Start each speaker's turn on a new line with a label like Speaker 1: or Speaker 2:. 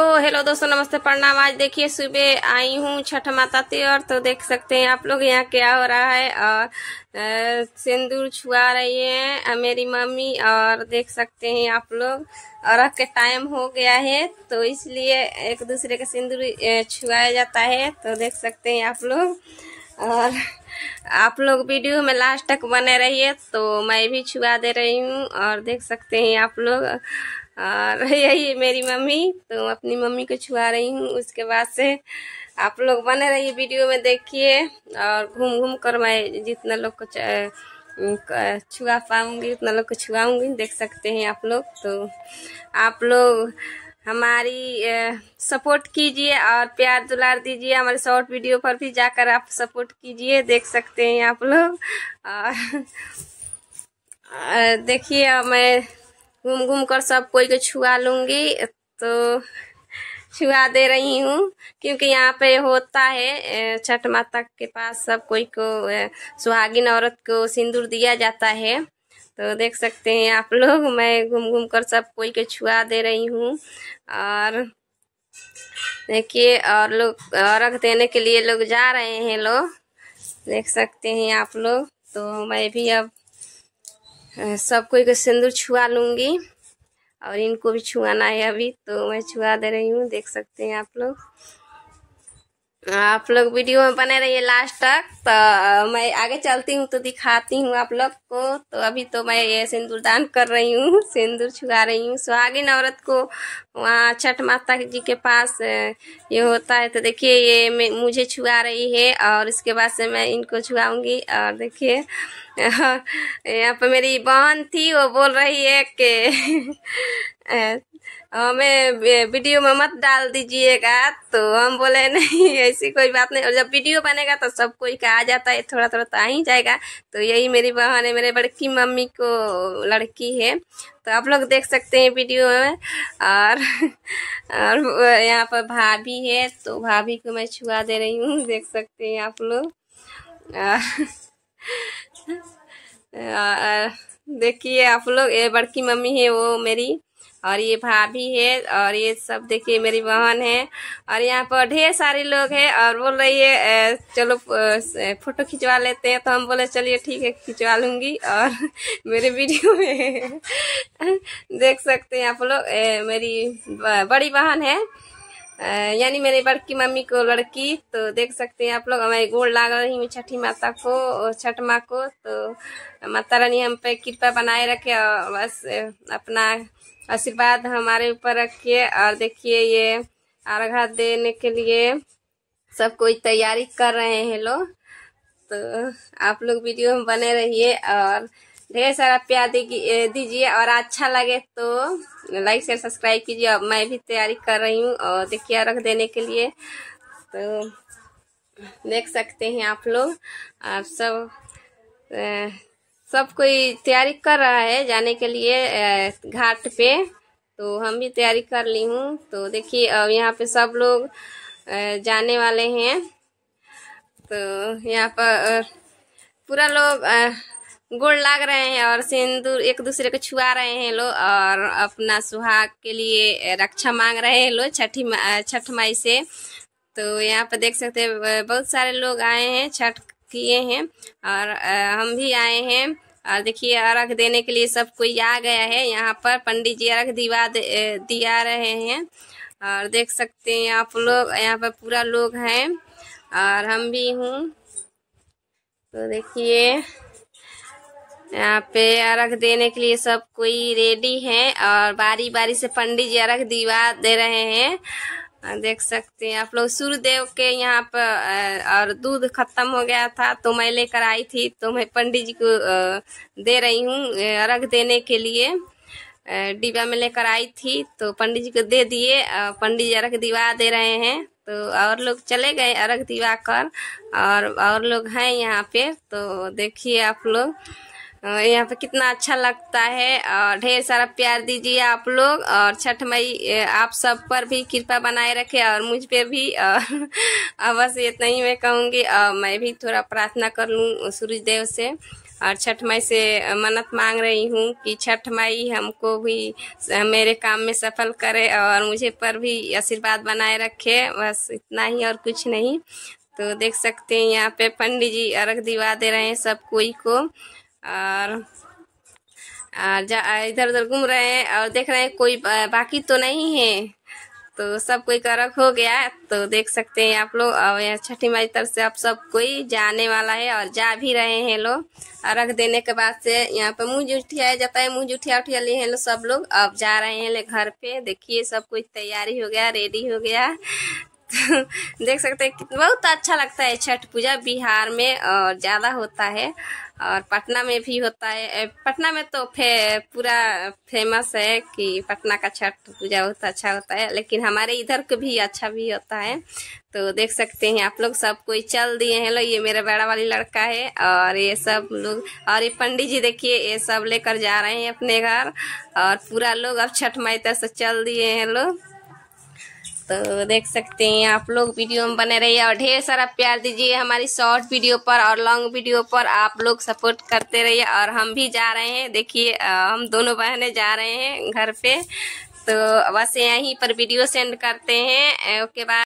Speaker 1: तो हेलो दोस्तों नमस्ते प्रणाम आज देखिए सुबह आई हूँ छठ माता और तो देख सकते हैं आप लोग यहाँ क्या हो रहा है और सिंदूर छुआ रही है मेरी मम्मी और देख सकते हैं आप लोग और अब के टाइम हो गया है तो इसलिए एक दूसरे का सिंदूर छुआया जाता है तो देख सकते हैं आप लोग और आप लोग वीडियो में लास्ट तक बने रहिए तो मैं भी छुआ दे रही हूँ और देख सकते हैं आप लोग और यही मेरी मम्मी तो अपनी मम्मी को छुआ रही हूँ उसके बाद से आप लोग बने रहिए वीडियो में देखिए और घूम घूम कर मैं जितना लोग को छुआ पाऊँगी उतना लोग को छुआऊंगी देख सकते हैं आप लोग तो आप लोग हमारी सपोर्ट कीजिए और प्यार दुलार दीजिए हमारे शॉर्ट वीडियो पर भी जाकर आप सपोर्ट कीजिए देख सकते हैं आप लोग और देखिए मैं घूम घूम कर सब कोई को छुआ लूँगी तो छुआ दे रही हूँ क्योंकि यहाँ पे होता है छठ माता के पास सब कोई को सुहागिन औरत को सिंदूर दिया जाता है तो देख सकते हैं आप लोग मैं घूम घूम कर सब कोई को छुआ दे रही हूँ और देखिए और लोग अर्घ देने के लिए लोग जा रहे हैं लोग देख सकते हैं आप लोग तो मैं भी अब सबको एक सिंदूर छुआ लूँगी और इनको भी छुआना है अभी तो मैं छुआ दे रही हूँ देख सकते हैं आप लोग आप लोग वीडियो में बने रहिए लास्ट तक तो मैं आगे चलती हूँ तो दिखाती हूँ आप लोग को तो अभी तो मैं ये सिंदूर दान कर रही हूँ सिंदूर छुगा रही हूँ सुहागिन औरत को वहाँ छठ माता जी के पास ये होता है तो देखिए ये मुझे छुगा रही है और इसके बाद से मैं इनको छुगाऊंगी और देखिए यहाँ पर मेरी बहन थी वो बोल रही है कि हमें वीडियो में मत डाल दीजिएगा तो हम बोले नहीं ऐसी कोई बात नहीं और जब वीडियो बनेगा तो सब कोई का आ जाता है थोड़ा थोड़ा तो आ ही जाएगा तो यही मेरी बहन है मेरे बड़की मम्मी को लड़की है तो आप लोग देख सकते हैं वीडियो में और और यहाँ पर भाभी है तो भाभी को मैं छुआ दे रही हूँ देख सकते हैं आप लोग देखिए आप लोग ये बड़की मम्मी है वो मेरी और ये भाभी है और ये सब देखिए मेरी बहन है और यहाँ पर ढेर सारे लोग हैं और बोल रही है चलो फोटो खिंचवा लेते हैं तो हम बोले चलिए ठीक है खिंचवा लूंगी और मेरे वीडियो में देख सकते हैं आप लोग मेरी बड़ी बहन है यानी मेरे बड़की मम्मी को लड़की तो देख सकते हैं आप लोग हमारी गोड़ लाग रही हूँ छठी माता को और छठ माँ को तो माता रानी हम पे कृपा बनाए रखे और बस अपना आशीर्वाद हमारे ऊपर रखिए और देखिए ये अर्घा देने के लिए सब कोई तैयारी कर रहे हैं लोग तो आप लोग वीडियो में बने रहिए और ढेर सारा प्यार दीजिए और अच्छा लगे तो लाइक शेयर सब्सक्राइब कीजिए अब मैं भी तैयारी कर रही हूँ और देखिए रख देने के लिए तो देख सकते हैं आप लोग आप सब ए, सब कोई तैयारी कर रहा है जाने के लिए घाट पे तो हम भी तैयारी कर ली हूँ तो देखिए अब यहाँ पे सब लोग जाने वाले हैं तो यहाँ पर पूरा लोग गोड़ लाग रहे हैं और सिंदूर एक दूसरे को छुआ रहे हैं लोग और अपना सुहाग के लिए रक्षा मांग रहे हैं लोग छठी छठ माई से तो यहाँ पर देख सकते हैं बहुत सारे लोग आए हैं छठ किए हैं और हम भी आए हैं और देखिए अर्घ देने के लिए सब कोई आ गया है यहाँ पर पंडित जी अर्घ दिवा दिया रहे हैं और देख सकते हैं आप लोग यहाँ पर पूरा लोग हैं और हम भी हूँ तो देखिए यहाँ पे अर्घ देने के लिए सब कोई रेडी है और बारी बारी से पंडित जी अर्घ दीवा दे रहे हैं देख सकते हैं आप लोग सूर्यदेव के यहाँ पर और दूध खत्म हो गया था तो मैं लेकर आई थी तो मैं पंडित जी को दे रही हूँ अर्घ देने के लिए डिब्बा में लेकर आई थी तो पंडित जी को दे दिए पंडित जी अर्घ दीवा दे रहे हैं तो और लोग चले गए अर्घ दीवा कर और और लोग हैं यहाँ पे तो देखिए आप लोग यहाँ पे कितना अच्छा लगता है और ढेर सारा प्यार दीजिए आप लोग और छठ मई आप सब पर भी कृपा बनाए रखे और मुझ पर भी और बस इतना ही मैं कहूँगी और मैं भी थोड़ा प्रार्थना कर लूँ सूर्य देव से और छठ माई से मन्नत मांग रही हूँ कि छठ माई हमको भी मेरे काम में सफल करे और मुझे पर भी आशीर्वाद बनाए रखे बस इतना ही और कुछ नहीं तो देख सकते हैं यहाँ पे पंडित जी अर्घ दिवा दे रहे हैं सब कोई को और इधर उधर घूम रहे हैं और देख रहे हैं कोई बाकी तो नहीं है तो सब कोई करक हो गया तो देख सकते हैं आप लोग और यहाँ छठी माई तरफ से आप सब कोई जाने वाला है और जा भी रहे हैं लोग अर्घ देने के बाद से यहाँ पे मुँह जुठिया जाता है मुँह जुठिया उठिया लिए हैं लोग सब लोग अब जा रहे हैं घर पे देखिए सब कुछ तैयारी हो गया रेडी हो गया तो देख सकते हैं बहुत अच्छा लगता है छठ पूजा बिहार में और ज़्यादा होता है और पटना में भी होता है पटना में तो फे, पूरा फेमस है कि पटना का छठ पूजा बहुत अच्छा होता है लेकिन हमारे इधर को भी अच्छा भी होता है तो देख सकते हैं आप लोग सब कोई चल दिए हैं लो ये मेरा बड़ा वाली लड़का है और ये सब लोग और ये पंडित जी देखिए ये सब लेकर जा रहे हैं अपने घर और पूरा लोग अब छठ माई से चल दिए हैं लोग तो देख सकते हैं आप लोग वीडियो में बने रहिए और ढेर सारा प्यार दीजिए हमारी शॉर्ट वीडियो पर और लॉन्ग वीडियो पर आप लोग सपोर्ट करते रहिए और हम भी जा रहे हैं देखिए हम दोनों बहनें जा रहे हैं घर पे तो बस यहीं पर वीडियो सेंड करते हैं ओके बाय